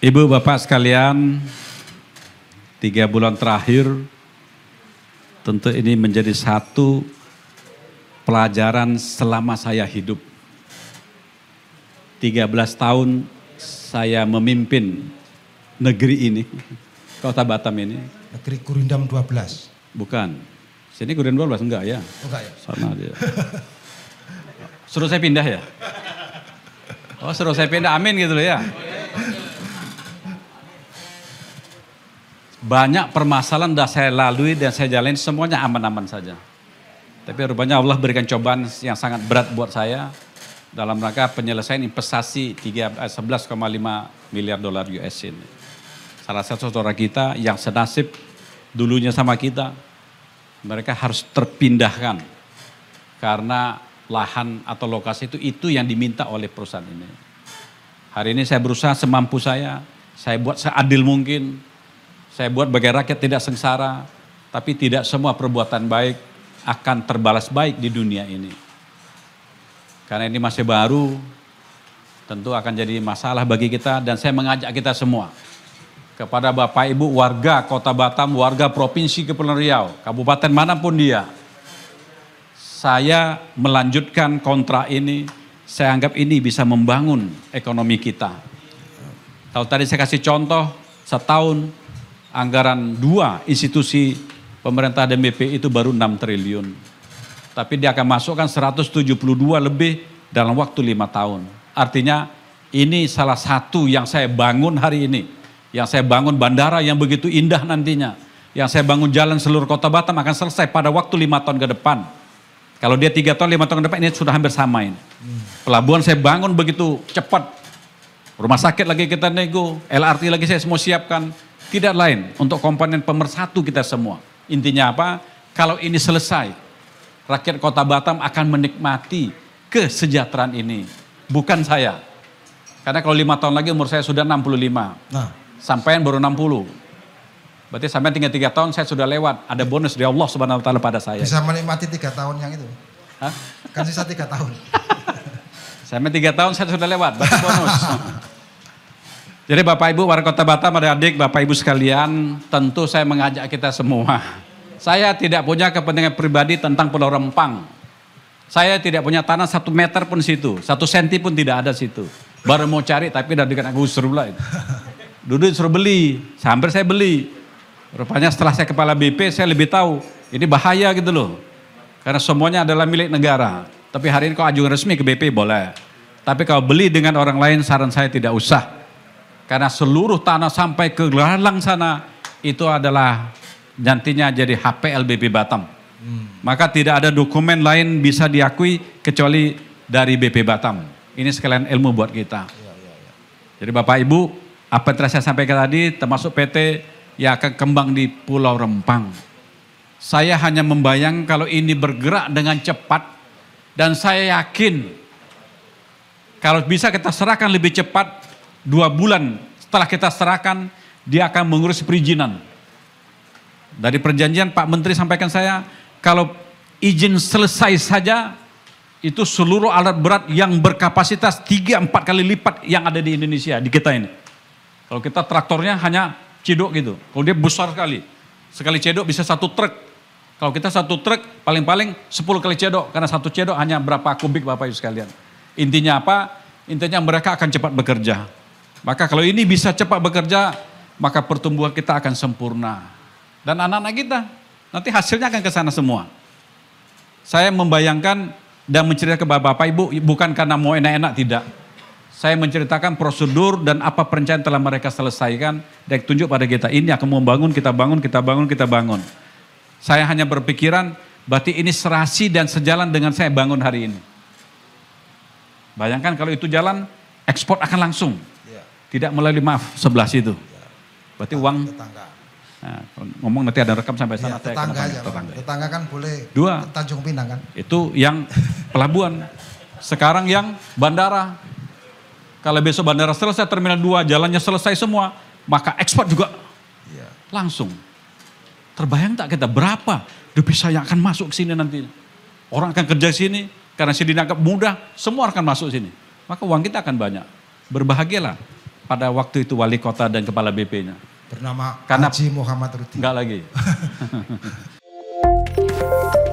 Ibu Bapak sekalian, tiga bulan terakhir tentu ini menjadi satu pelajaran selama saya hidup. 13 tahun saya memimpin negeri ini, kota Batam ini. Negeri Gurindam 12? Bukan, sini Gurindam 12 enggak ya? Oh, enggak ya? Sama dia. Suruh saya pindah ya? Oh suruh saya pindah, amin gitu loh ya? Banyak permasalahan sudah saya lalui dan saya jalani semuanya aman-aman saja. Tapi rupanya Allah berikan cobaan yang sangat berat buat saya dalam rangka penyelesaian investasi 11,5 eh, miliar dolar US ini. Salah satu saudara kita yang senasib dulunya sama kita, mereka harus terpindahkan karena lahan atau lokasi itu itu yang diminta oleh perusahaan ini. Hari ini saya berusaha semampu saya, saya buat seadil mungkin, saya buat bagai rakyat tidak sengsara, tapi tidak semua perbuatan baik akan terbalas baik di dunia ini. Karena ini masih baru, tentu akan jadi masalah bagi kita dan saya mengajak kita semua kepada Bapak Ibu warga Kota Batam, warga Provinsi Kepulauan Riau, kabupaten manapun dia. Saya melanjutkan kontrak ini, saya anggap ini bisa membangun ekonomi kita. Kalau tadi saya kasih contoh, setahun anggaran dua institusi pemerintah dan BP itu baru 6 triliun. Tapi dia akan masukkan 172 lebih dalam waktu lima tahun. Artinya ini salah satu yang saya bangun hari ini. Yang saya bangun bandara yang begitu indah nantinya. Yang saya bangun jalan seluruh kota Batam akan selesai pada waktu lima tahun ke depan. Kalau dia tiga tahun, lima tahun ke depan ini sudah hampir sama ini. Pelabuhan saya bangun begitu cepat. Rumah sakit lagi kita nego, LRT lagi saya semua siapkan. Tidak lain untuk komponen pemersatu kita semua. Intinya apa? Kalau ini selesai, rakyat kota Batam akan menikmati kesejahteraan ini. Bukan saya. Karena kalau lima tahun lagi umur saya sudah 65. Nah. Sampaian baru 60. Berarti sampai tinggal tiga tahun saya sudah lewat. Ada bonus dari Allah Subhanahu Wa Taala pada saya. Bisa menikmati tiga tahun yang itu. Hah? Kan sisa tiga tahun. sampai tiga tahun saya sudah lewat. Berarti bonus. Jadi Bapak Ibu warga kota Batam, adik-adik, Bapak Ibu sekalian, tentu saya mengajak kita semua. Saya tidak punya kepentingan pribadi tentang Pulau Rempang. Saya tidak punya tanah satu meter pun situ, satu senti pun tidak ada situ. Baru mau cari tapi udah dekat aku suruh pula itu. Dulu suruh beli, hampir saya beli. Rupanya setelah saya kepala BP saya lebih tahu, ini bahaya gitu loh. Karena semuanya adalah milik negara. Tapi hari ini kalau ajukan resmi ke BP boleh. Tapi kalau beli dengan orang lain saran saya tidak usah karena seluruh tanah sampai ke Galang sana itu adalah nantinya jadi HPLBP Batam. Hmm. Maka tidak ada dokumen lain bisa diakui kecuali dari BP Batam. Ini sekalian ilmu buat kita. Ya, ya, ya. Jadi Bapak Ibu, apa yang telah saya sampaikan tadi termasuk PT yang akan kembang di Pulau Rempang. Saya hanya membayang kalau ini bergerak dengan cepat dan saya yakin kalau bisa kita serahkan lebih cepat dua bulan setelah kita serahkan, dia akan mengurus perizinan. Dari perjanjian Pak Menteri sampaikan saya, kalau izin selesai saja, itu seluruh alat berat yang berkapasitas 3-4 kali lipat yang ada di Indonesia, di kita ini. Kalau kita traktornya hanya cedok gitu, kalau dia besar sekali. Sekali cedok bisa satu truk. Kalau kita satu truk paling-paling 10 kali cedok, karena satu cedok hanya berapa kubik Bapak Ibu sekalian. Intinya apa? Intinya mereka akan cepat bekerja. Maka kalau ini bisa cepat bekerja, maka pertumbuhan kita akan sempurna. Dan anak-anak kita nanti hasilnya akan ke sana semua. Saya membayangkan dan menceritakan kepada Bapak Ibu bukan karena mau enak-enak tidak. Saya menceritakan prosedur dan apa perencanaan telah mereka selesaikan dan tunjuk pada kita ini akan membangun, kita bangun, kita bangun, kita bangun. Saya hanya berpikiran berarti ini serasi dan sejalan dengan saya bangun hari ini. Bayangkan kalau itu jalan, ekspor akan langsung. Tidak melalui maaf sebelah situ. Berarti uang tetangga. Nah, ngomong nanti ada rekam sampai sana. Ya, tetangga aja, tetangga. tetangga kan boleh. Dua. Tanjung Pinang kan. Itu yang pelabuhan. Sekarang yang bandara. Kalau besok bandara selesai, terminal 2 jalannya selesai semua, maka ekspor juga ya. langsung. Terbayang tak kita berapa devisa yang akan masuk ke sini nanti? Orang akan kerja sini karena sini dianggap mudah, semua akan masuk sini. Maka uang kita akan banyak. Berbahagialah pada waktu itu wali kota dan kepala BP-nya? Bernama Karena Haji Muhammad Rudi. Enggak lagi.